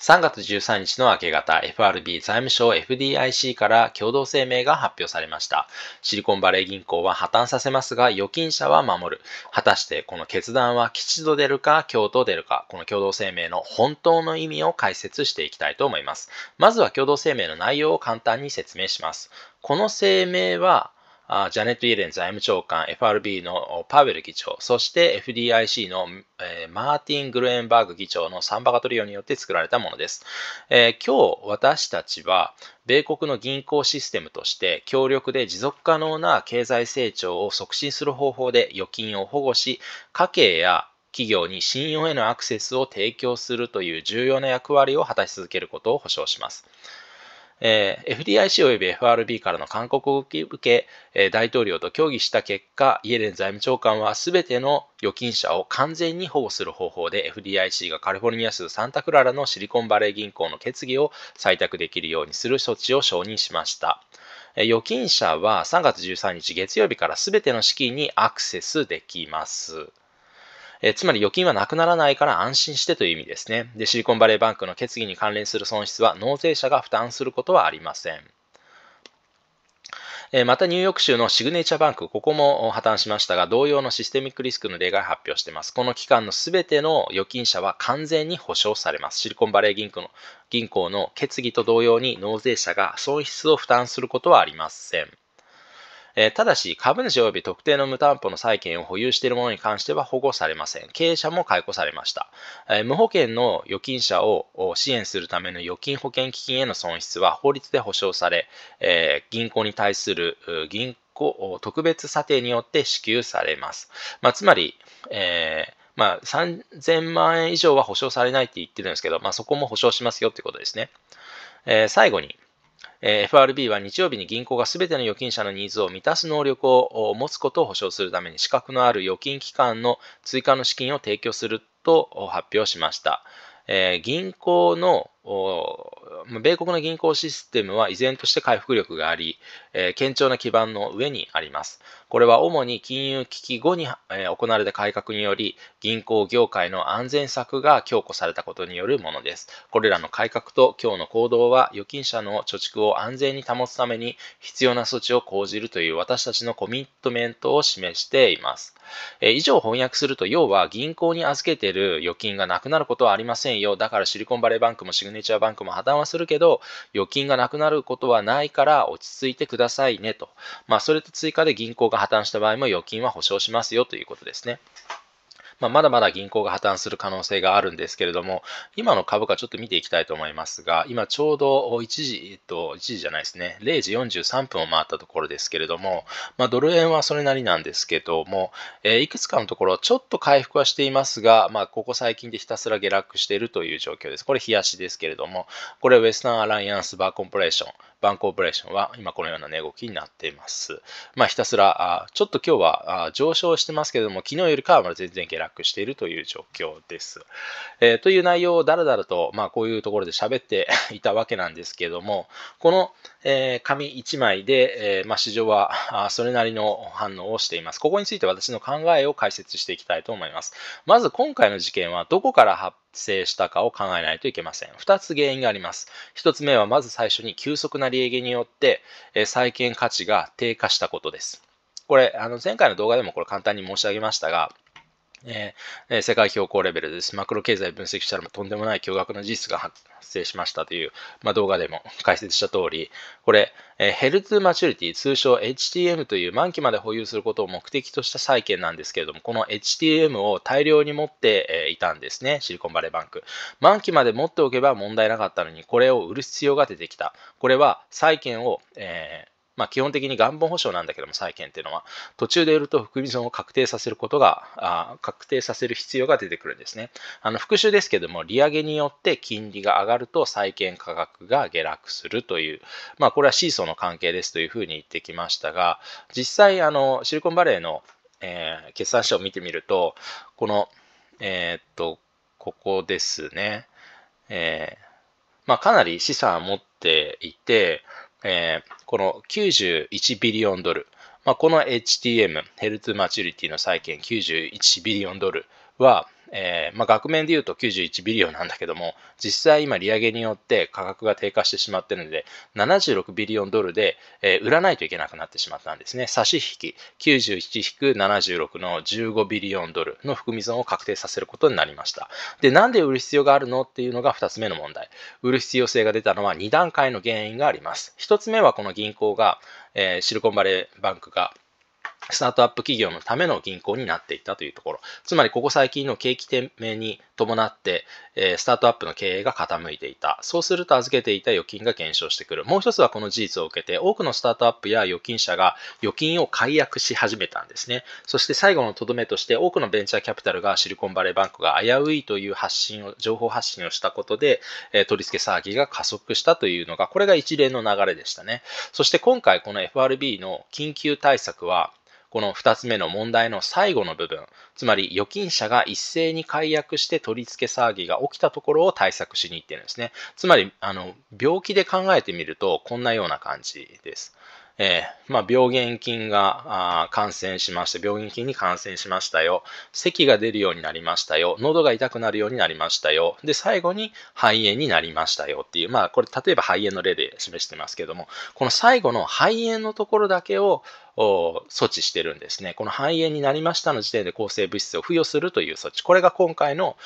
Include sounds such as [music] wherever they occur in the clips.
3月13日の明け方、FRB 財務省 FDIC から共同声明が発表されました。シリコンバレー銀行は破綻させますが、預金者は守る。果たしてこの決断は吉と出るか、京と出るか、この共同声明の本当の意味を解説していきたいと思います。まずは共同声明の内容を簡単に説明します。この声明は、あジャネット・イエレン財務長官、FRB のパウエル議長、そして FDIC の、えマーティン・グルエンバーグ議長のサンバカトリオによって作られたものです。えー、今日私たちは、米国の銀行システムとして強力で持続可能な経済成長を促進する方法で預金を保護し、家計や企業に信用へのアクセスを提供するという重要な役割を果たし続けることを保証します。えー、FDIC および FRB からの勧告を受け、えー、大統領と協議した結果、イエレン財務長官は全ての預金者を完全に保護する方法で FDIC がカリフォルニア州サンタクララのシリコンバレー銀行の決議を採択できるようにする措置を承認しました。えー、預金者は3月13日月曜日から全ての資金にアクセスできます。えつまり預金はなくならないから安心してという意味ですね。で、シリコンバレーバンクの決議に関連する損失は納税者が負担することはありません。またニューヨーク州のシグネチャーバンク、ここも破綻しましたが、同様のシステミックリスクの例外発表しています。この期間のすべての預金者は完全に保証されます。シリコンバレー銀行の銀行の決議と同様に納税者が損失を負担することはありません。えただし、株主及び特定の無担保の債権を保有しているものに関しては保護されません。経営者も解雇されました。え無保険の預金者を支援するための預金保険基金への損失は法律で保障され、え銀行に対する銀行特別査定によって支給されます。まあ、つまり、えーまあ、3000万円以上は保証されないって言ってるんですけど、まあ、そこも保証しますよってことですね。えー、最後に、え FRB は日曜日に銀行が全ての預金者のニーズを満たす能力を持つことを保証するために資格のある預金機関の追加の資金を提供すると発表しました。え銀行の米国の銀行システムは依然として回復力があり、えー、堅調な基盤の上にあります。これは主に金融危機後に、えー、行われた改革により、銀行業界の安全策が強固されたことによるものです。これらの改革と今日の行動は、預金者の貯蓄を安全に保つために必要な措置を講じるという私たちのコミットメントを示しています。えー、以上翻訳すると、要は銀行に預けている預金がなくなることはありませんよ。だからシリコンバレーバンクもシグネネチャーバンクも破綻はするけど、預金がなくなることはないから落ち着いてくださいねと。まあ、それと追加で銀行が破綻した場合も預金は保証しますよということですね。まあ、まだまだ銀行が破綻する可能性があるんですけれども、今の株価ちょっと見ていきたいと思いますが、今ちょうど1時、えっと、1時じゃないですね、0時43分を回ったところですけれども、まあ、ドル円はそれなりなんですけども、えー、いくつかのところちょっと回復はしていますが、まあ、ここ最近でひたすら下落しているという状況です。これ、冷やしですけれども、これ、ウェスタンアライアンスバーコンプレーション。バンコーポレーションは今このような値動きになっています。まあ、ひたすら、ちょっと今日は上昇してますけれども、昨日よりかはまだ全然下落しているという状況です。えー、という内容をだらだらと、まあ、こういうところで喋っていたわけなんですけれども、この、え紙1枚で、えまあ、市場はそれなりの反応をしています。ここについて私の考えを解説していきたいと思います。まず今回の事件はどこから発生したかを考えないといけません。2つ原因があります。1つ目はまず最初に急速なな利益によって、え債券価値が低下したことです。これ、あの前回の動画でもこれ簡単に申し上げましたが、えー、世界標高レベルです。マクロ経済分析したらとんでもない驚愕の事実が発生しましたという、まあ、動画でも解説した通り、これ、えー、ヘルツマチュリティ、通称 HTM という満期まで保有することを目的とした債券なんですけれども、この HTM を大量に持って、いたんですね、シリコンバレーバンク。満期まで持っておけば問題なかったのに、これを売る必要が出てきた。これは債券を、えーまあ、基本的に元本保証なんだけども、債権っていうのは、途中で売ると含み損を確定させることが、あ確定させる必要が出てくるんですね。あの、復習ですけども、利上げによって金利が上がると債券価格が下落するという、まあ、これはシーソーの関係ですというふうに言ってきましたが、実際、あの、シリコンバレーの、えー、決算書を見てみると、この、えー、っと、ここですね。えー、まあ、かなり資産を持っていて、えー、この91ビリオンドル、まあ、この HTM、ヘルツマチュリティの債券91ビリオンドルは、えー、まあ、額面で言うと91ビリオンなんだけども、実際今利上げによって価格が低下してしまってるので、76ビリオンドルで、えー、売らないといけなくなってしまったんですね。差し引き、91-76の15ビリオンドルの含み損を確定させることになりました。で、なんで売る必要があるのっていうのが2つ目の問題。売る必要性が出たのは2段階の原因があります。1つ目はこの銀行が、えー、シリコンバレーバンクが、スタートアップ企業のための銀行になっていったというところ。つまり、ここ最近の景気低迷に伴って、えスタートアップの経営が傾いていた。そうすると預けていた預金が減少してくる。もう一つはこの事実を受けて、多くのスタートアップや預金者が預金を解約し始めたんですね。そして最後のとどめとして、多くのベンチャーキャピタルがシリコンバレーバンクが危ういという発信を、情報発信をしたことで、え取り付け騒ぎが加速したというのが、これが一連の流れでしたね。そして今回この FRB の緊急対策は、この2つ目の問題の最後の部分、つまり預金者が一斉に解約して取り付け騒ぎが起きたところを対策しに行ってるんですね。つまり、あの、病気で考えてみると、こんなような感じです。えー、まあ、病原菌があ感染しました。病原菌に感染しましたよ。咳が出るようになりましたよ。喉が痛くなるようになりましたよ。で、最後に肺炎になりましたよっていう、まあ、これ、例えば肺炎の例で示してますけども、この最後の肺炎のところだけを、措置してるんですね。この肺炎になりましたの時点で抗生物質を付与するという措置。これが今回の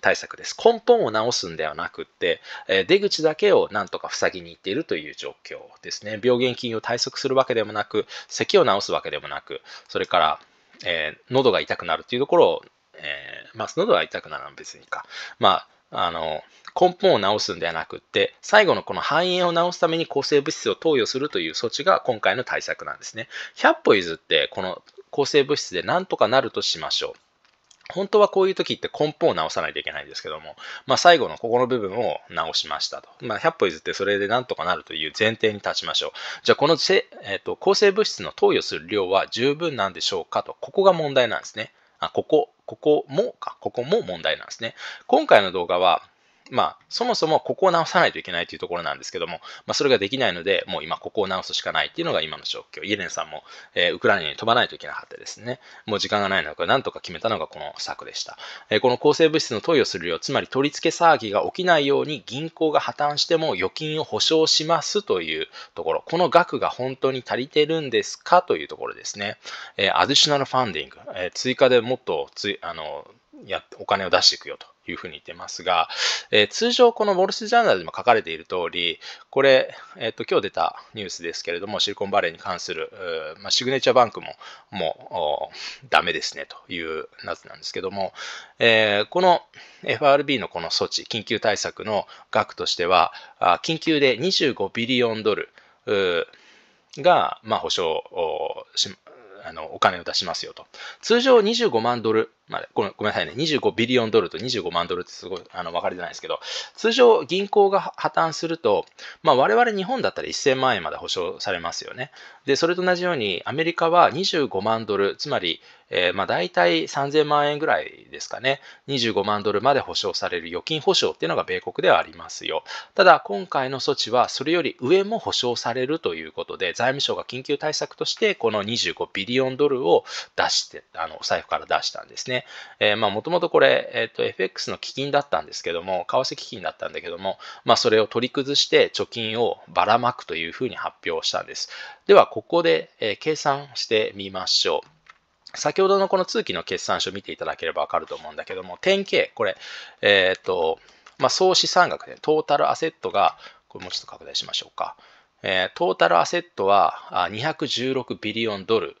対策です。根本を治すんではなくって、え出口だけをなんとか塞ぎに行っているという状況ですね。病原菌を対策するわけでもなく、咳を治すわけでもなく、それから、えー、喉が痛くなるというところを、えー、まあ、喉が痛くならん別にか。まああの、根本を治すんではなくって、最後のこの肺炎を治すために抗生物質を投与するという措置が今回の対策なんですね。100歩譲って、この抗生物質でなんとかなるとしましょう。本当はこういう時って根本を直さないといけないんですけども、まあ、最後のここの部分を直しましたと。まあ、100歩譲ってそれでなんとかなるという前提に立ちましょう。じゃあこのせ、えーと抗生物質の投与する量は十分なんでしょうかと、ここが問題なんですね。あここここもか、ここも問題なんですね。今回の動画は、まあ、そもそもここを直さないといけないというところなんですけども、まあ、それができないので、もう今ここを直すしかないっていうのが今の状況。イエレンさんも、えー、ウクライナに飛ばないといけなかったですね。もう時間がないのか、なんとか決めたのがこの策でした。えー、この抗生物質の投与する量、つまり取り付け騒ぎが起きないように銀行が破綻しても預金を保証しますというところ。この額が本当に足りてるんですかというところですね。えー、アディショナルファンディング、え追加でもっとついあのやお金を出していくよというふうに言ってますが、えー、通常このウォル・スジャーナルでも書かれている通り、これ、えっ、と、今日出たニュースですけれども、シリコンバレーに関する、まあ、シグネチャーバンクも、もう、ダメですね、というやつなんですけども、えー、この FRB のこの措置、緊急対策の額としては、あ緊急で25ビリオンドル、が、まあ、保証あのお金を出しますよと。通常25万ドルまあ、ごめんなさいね、25ビリオンドルと25万ドルってすごいあの分かりづらいですけど、通常銀行が破綻すると、まあ、我々日本だったら1000万円まで保証されますよね。で、それと同じようにアメリカは25万ドル、つまり、えー、まあ大体3000万円ぐらいですかね、25万ドルまで保証される預金保証っていうのが米国ではありますよ。ただ、今回の措置はそれより上も保証されるということで、財務省が緊急対策としてこの25ビリオンドルを出して、あの財布から出したんですね。ね。えー、まあ、もともとこれ、えっ、ー、と、FX の基金だったんですけども、為替基金だったんだけども、まあ、それを取り崩して貯金をばらまくというふうに発表したんです。では、ここで、え計算してみましょう。先ほどのこの通期の決算書を見ていただければわかると思うんだけども、典型、これ、えっ、ー、と、まあ、総資産額で、トータルアセットが、これもうちょっと拡大しましょうか。えー、トータルアセットは216ビリオンドル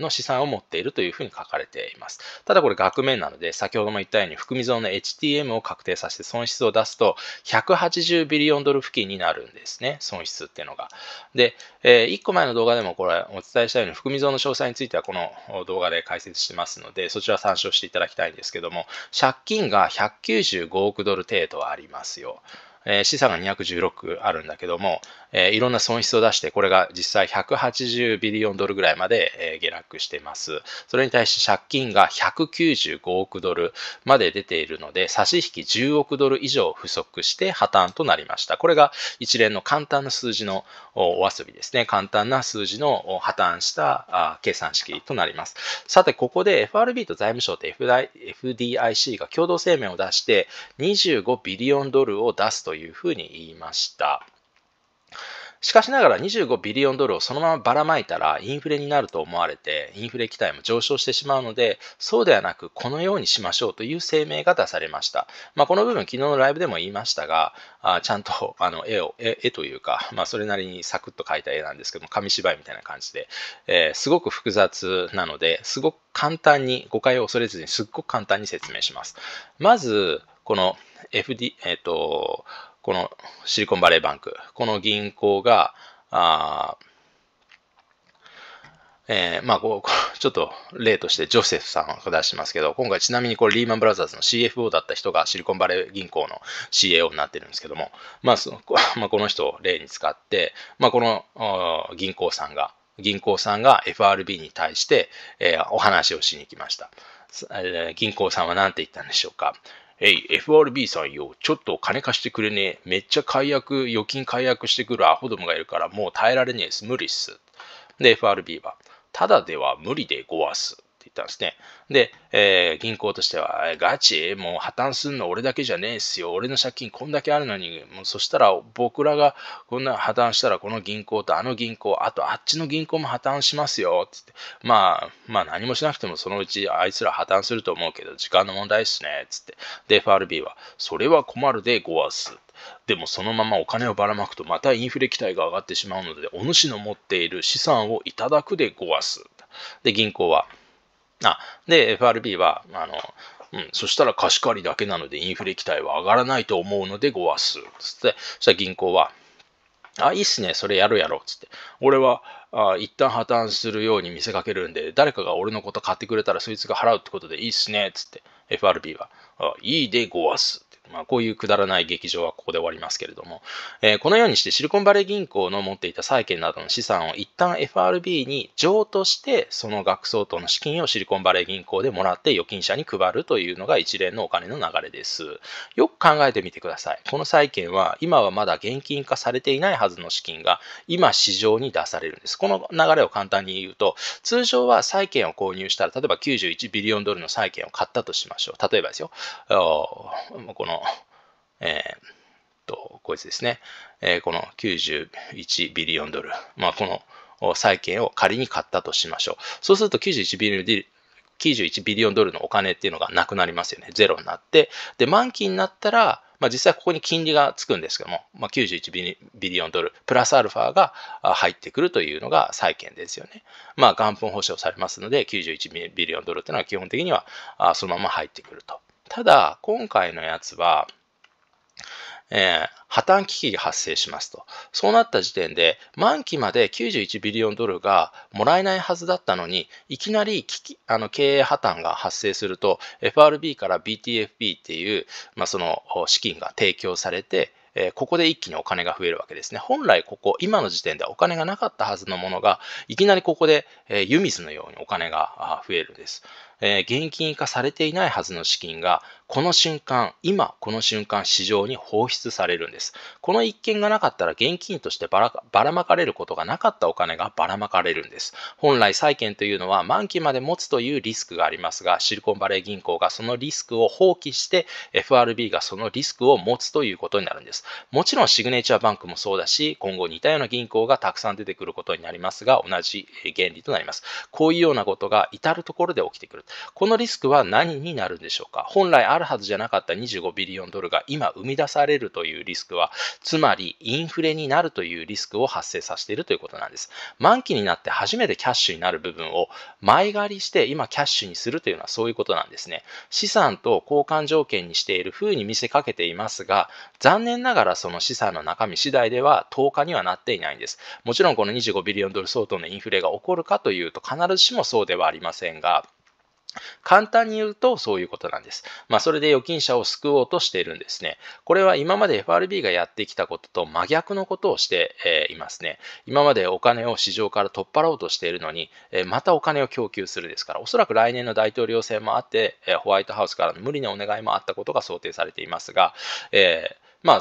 の資産を持っているというふうに書かれています。ただこれ額面なので、先ほども言ったように含み損の HTM を確定させて損失を出すと、180ビリオンドル付近になるんですね、損失っていうのが。で、え1個前の動画でもこれお伝えしたように、含み損の詳細についてはこの動画で解説してますので、そちら参照していただきたいんですけども、借金が195億ドル程度ありますよ。えー、資産が216あるんだけども、えー、いろんな損失を出して、これが実際180ビリオンドルぐらいまで、えー、下落しています。それに対して借金が195億ドルまで出ているので、差し引き10億ドル以上不足して破綻となりました。これが一連の簡単な数字のお遊びですね。簡単な数字の破綻した計算式となります。さて、ここで FRB と財務省と FDIC が共同声明を出して、25ビリオンドルを出すというふうに言いました。しかしながら25ビリオンドルをそのままばらまいたらインフレになると思われてインフレ期待も上昇してしまうのでそうではなくこのようにしましょうという声明が出されました、まあ、この部分昨日のライブでも言いましたがあちゃんとあの絵を絵というか、まあ、それなりにサクッと描いた絵なんですけども紙芝居みたいな感じで、えー、すごく複雑なのですごく簡単に誤解を恐れずにすっごく簡単に説明しますまずこの FD えっ、ー、とこのシリコンバレーバンク、この銀行が、あえー、まあこう、ちょっと例としてジョセフさんを出してますけど、今回ちなみにこれリーマンブラザーズの CFO だった人がシリコンバレー銀行の CAO になってるんですけども、まあその [laughs] まあ、この人を例に使って、まあ、この銀行さんが、銀行さんが FRB に対して、えー、お話をしに来ました。銀行さんは何て言ったんでしょうか。えい、FRB さんよ、ちょっと金貸してくれねえ。めっちゃ解約、預金解約してくるアホどもがいるから、もう耐えられねえす。無理っす。で、FRB は、ただでは無理でごわす。って言ったんですね。で、えー、銀行としては、ガチもう破綻すんの俺だけじゃねえっすよ。俺の借金こんだけあるのに、もうそしたら僕らがこんな破綻したらこの銀行とあの銀行、あとあっちの銀行も破綻しますよ。つって、まあ、まあ何もしなくてもそのうちあいつら破綻すると思うけど、時間の問題っすね。つって。で、FRB は、それは困るでごわす。でもそのままお金をばらまくとまたインフレ期待が上がってしまうのでお主の持っている資産をいただくでごわす。で銀行はあ、で、FRB は、あの、うん、そしたら貸し借りだけなのでインフレ期待は上がらないと思うのでごわす。つって、そしたら銀行は、あ、いいっすね、それやるやろう。つって、俺は、あ一旦破綻するように見せかけるんで、誰かが俺のこと買ってくれたらそいつが払うってことでいいっすね。つって、FRB は、あいいでごわす。まあ、こういうくだらない劇場はここで終わりますけれども、えー、このようにしてシリコンバレー銀行の持っていた債券などの資産を一旦 FRB に譲渡して、その額相当の資金をシリコンバレー銀行でもらって預金者に配るというのが一連のお金の流れです。よく考えてみてください。この債券は今はまだ現金化されていないはずの資金が今市場に出されるんです。この流れを簡単に言うと、通常は債券を購入したら、例えば91ビリオンドルの債券を買ったとしましょう。例えばですよ。このえー、と、こいつですね、えー、この91ビリオンドル、まあ、この債券を仮に買ったとしましょう。そうすると91ビリ91ビリオンドルのお金っていうのがなくなりますよね。ゼロになって。で、満期になったら、まあ、実際ここに金利がつくんですけども、まあ、91ビリオンドルプラスアルファが入ってくるというのが債券ですよね。まあ、元本保証されますので、91ビリオンドルっていうのは基本的にはそのまま入ってくると。ただ、今回のやつは、えー、破綻危機が発生しますと。そうなった時点で、満期まで91ビリオンドルがもらえないはずだったのに、いきなり危機あの経営破綻が発生すると、FRB から BTFP っていう、まあ、その資金が提供されて、えここで一気にお金が増えるわけですね。本来ここ、今の時点ではお金がなかったはずのものが、いきなりここで、え湯水のようにお金が増えるんです。えー、現金化されていないはずの資金が、この瞬間、今、この瞬間、市場に放出されるんです。この一件がなかったら、現金としてばらばらまかれることがなかったお金がばらまかれるんです。本来、債券というのは満期まで持つというリスクがありますが、シリコンバレー銀行がそのリスクを放棄して、FRB がそのリスクを持つということになるんです。もちろん、シグネチャーバンクもそうだし、今後似たような銀行がたくさん出てくることになりますが、同じ原理となります。こういうようなことが至るところで起きてくる。このリスクは何になるんでしょうか本来あるはずじゃなかった25ビリオンドルが今生み出されるというリスクは、つまりインフレになるというリスクを発生させているということなんです。満期になって初めてキャッシュになる部分を前借りして今キャッシュにするというのはそういうことなんですね。資産と交換条件にしている風に見せかけていますが、残念ながらその資産の中身次第では10日にはなっていないんです。もちろんこの25ビリオンドル相当のインフレが起こるかというと必ずしもそうではありませんが、簡単に言うとそういうことなんです。まあ、それで預金者を救おうとしているんですね。これは今まで FRB がやってきたことと真逆のことをして、えいますね。今までお金を市場から取っ払おうとしているのに、えまたお金を供給するですから、おそらく来年の大統領選もあって、えホワイトハウスからの無理なお願いもあったことが想定されていますが、えーまあ、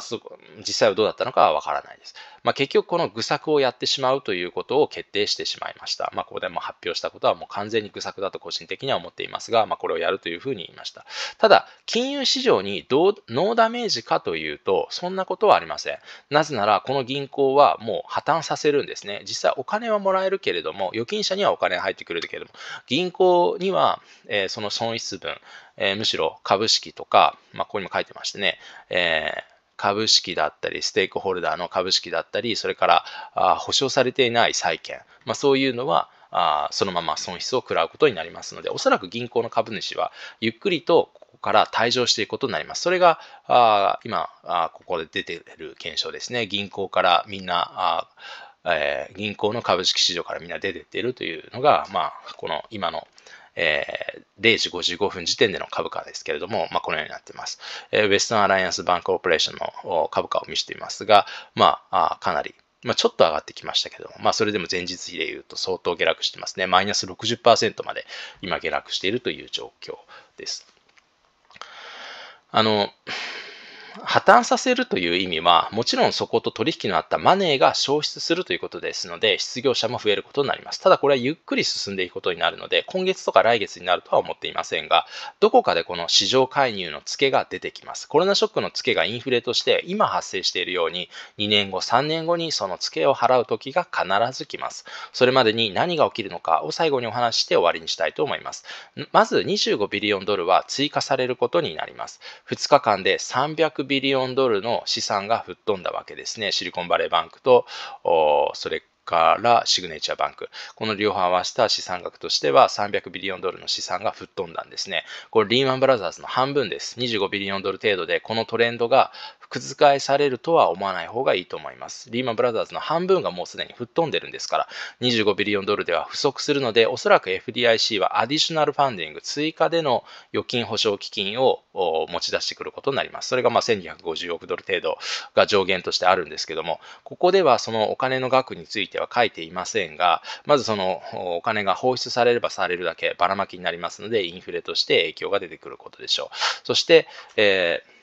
実際はどうだったのかはわからないです。まあ、結局、この愚策をやってしまうということを決定してしまいました。まあ、ここでも発表したことはもう完全に愚策だと個人的には思っていますが、まあ、これをやるというふうに言いました。ただ、金融市場にどうノーダメージかというと、そんなことはありません。なぜなら、この銀行はもう破綻させるんですね。実際、お金はもらえるけれども、預金者にはお金入ってくるけれども、銀行には、えー、その損失分、えー、むしろ株式とか、まあ、ここにも書いてましてね、えー株式だったり、ステークホルダーの株式だったり、それからあ保証されていない債券、まあ、そういうのはあそのまま損失を食らうことになりますので、おそらく銀行の株主はゆっくりとここから退場していくことになります。それがあ今あ、ここで出てる検証ですね。銀行からみんなあえ銀行の株式市場からみんな出てっているというのが、まあ、この今のえー、0時55分時点での株価ですけれども、まあ、このようになっています。えー、ウェストンアライアンスバンクオペレーションの株価を見せていますが、まあ、かなりまあ、ちょっと上がってきましたけども、まあ、それでも前日比でいうと相当下落してますね。マイナス60%まで今下落しているという状況です。あの、破綻させるという意味は、もちろんそこと取引のあったマネーが消失するということですので、失業者も増えることになります。ただこれはゆっくり進んでいくことになるので、今月とか来月になるとは思っていませんが、どこかでこの市場介入のツケが出てきます。コロナショックのツケがインフレとして今発生しているように、2年後、3年後にそのツケを払う時が必ず来ます。それまでに何が起きるのかを最後にお話しして終わりにしたいと思います。まず25ビリオンドルは追加されることになります。2日間で300ビリオンドルの資産が吹っ飛んだわけですね。シリコンバレーバンクと、それからシグネチャーバンク。この両方合わせた資産額としては300ビリオンドルの資産が吹っ飛んだんですね。これリーマンブラザーズの半分です。25ビリオンドル程度で、このトレンドが覆されるとは思わない方がいいと思います。リーマンブラザーズの半分がもうすでに吹っ飛んでるんですから、25ビリオンドルでは不足するので、おそらく FDIC はアディショナルファンディング、追加での預金保証基金を持ち出してくることになります。それがまあ1250億ドル程度が上限としてあるんですけども、ここではそのお金の額については書いていませんが、まずそのお金が放出されればされるだけばらまきになりますので、インフレとして影響が出てくることでしょう。そして、えー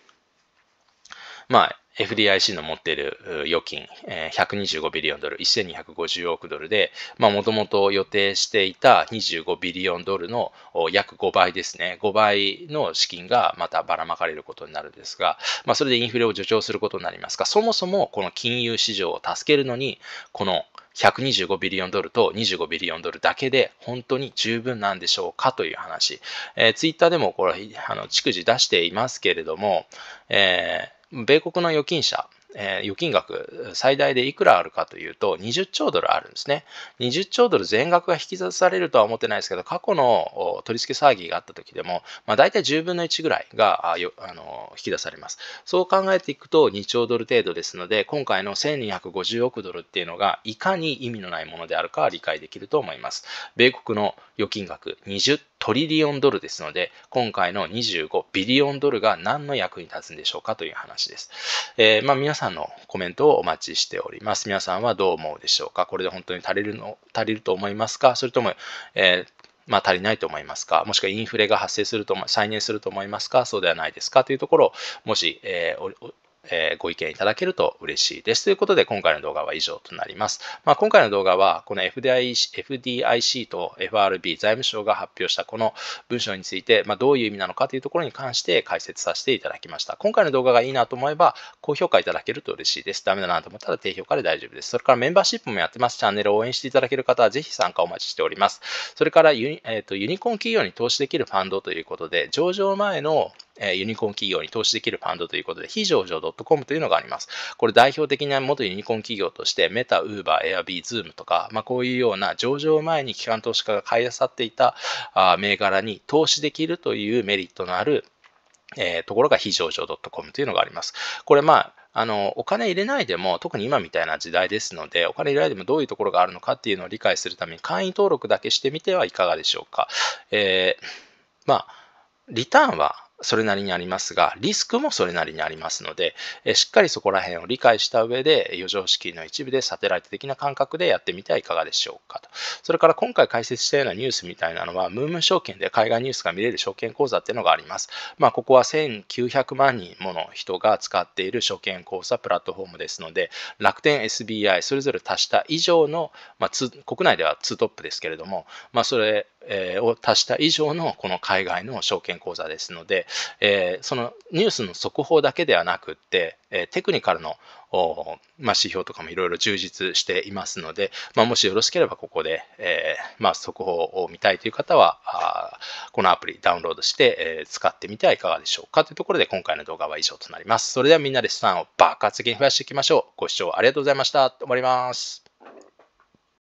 まあ、FDIC の持っている預金、125ビリオンドル、1250億ドルで、まあ、もともと予定していた25ビリオンドルの約5倍ですね。5倍の資金がまたばらまかれることになるんですが、まあ、それでインフレを助長することになりますが、そもそもこの金融市場を助けるのに、この125ビリオンドルと25ビリオンドルだけで本当に十分なんでしょうかという話。えー、ツイッターでもこれ、あの、逐次出していますけれども、えー米国の預金者、えー、預金額最大でいくらあるかというと20兆ドルあるんですね。20兆ドル全額が引き出されるとは思ってないですけど過去の取り付け騒ぎがあった時でも、まあ、大体10分の1ぐらいがあの引き出されます。そう考えていくと2兆ドル程度ですので今回の1250億ドルっていうのがいかに意味のないものであるかは理解できると思います。米国の預金額20トリリオンドルですので、今回の25ビリオンドルが何の役に立つんでしょうかという話です。えー、まあ、皆さんのコメントをお待ちしております。皆さんはどう思うでしょうかこれで本当に足りるの、足りると思いますかそれとも、えーまあ、足りないと思いますかもしくはインフレが発生すると、再燃すると思いますかそうではないですかというところを、もし、えー、えご意見いただけると嬉しいです。ということで、今回の動画は以上となります。まあ、今回の動画は、この FDIC, FDIC と FRB 財務省が発表したこの文章について、まあ、どういう意味なのかというところに関して解説させていただきました。今回の動画がいいなと思えば、高評価いただけると嬉しいです。ダメだなと思ったら低評価で大丈夫です。それからメンバーシップもやってます。チャンネルを応援していただける方は、ぜひ参加お待ちしております。それからユニ,、えーとユニコーン企業に投資できるファンドということで、上場前のえユニコーン企業に投資できるファンドということで、非上場 .com というのがあります。これ代表的な元ユニコーン企業として、メタ、ウーバー、エアビー、ズームとか、まあ、こういうような上場前に機関投資家が買い漁っていたあ銘柄に投資できるというメリットのある、えー、ところが非上場 .com というのがあります。これまああの、お金入れないでも、特に今みたいな時代ですので、お金入れないでもどういうところがあるのかっていうのを理解するために、会員登録だけしてみてはいかがでしょうか。えー、まあ、リターンはそれなりにありますが、リスクもそれなりにありますので、えしっかりそこら辺を理解した上で、余剰資金の一部でサテライト的な感覚でやってみてはいかがでしょうかと。それから今回解説したようなニュースみたいなのは、ムーム証券で海外ニュースが見れる証券口座っていうのがあります。まあ、ここは1900万人もの人が使っている証券口座プラットフォームですので、楽天 SBI それぞれ足した以上の、まあ、国内では2トップですけれども、まあ、それを足した以上のこの海外の証券口座ですので、えー、そのニュースの速報だけではなくって、えテクニカルの、まあ、指標とかもいろいろ充実していますので、まあ、もしよろしければここで、えー、まあ、速報を見たいという方はあこのアプリダウンロードして、えー、使ってみてはいかがでしょうかというところで今回の動画は以上となります。それではみんなで資産を爆発的に増やしていきましょう。ご視聴ありがとうございました。終わります。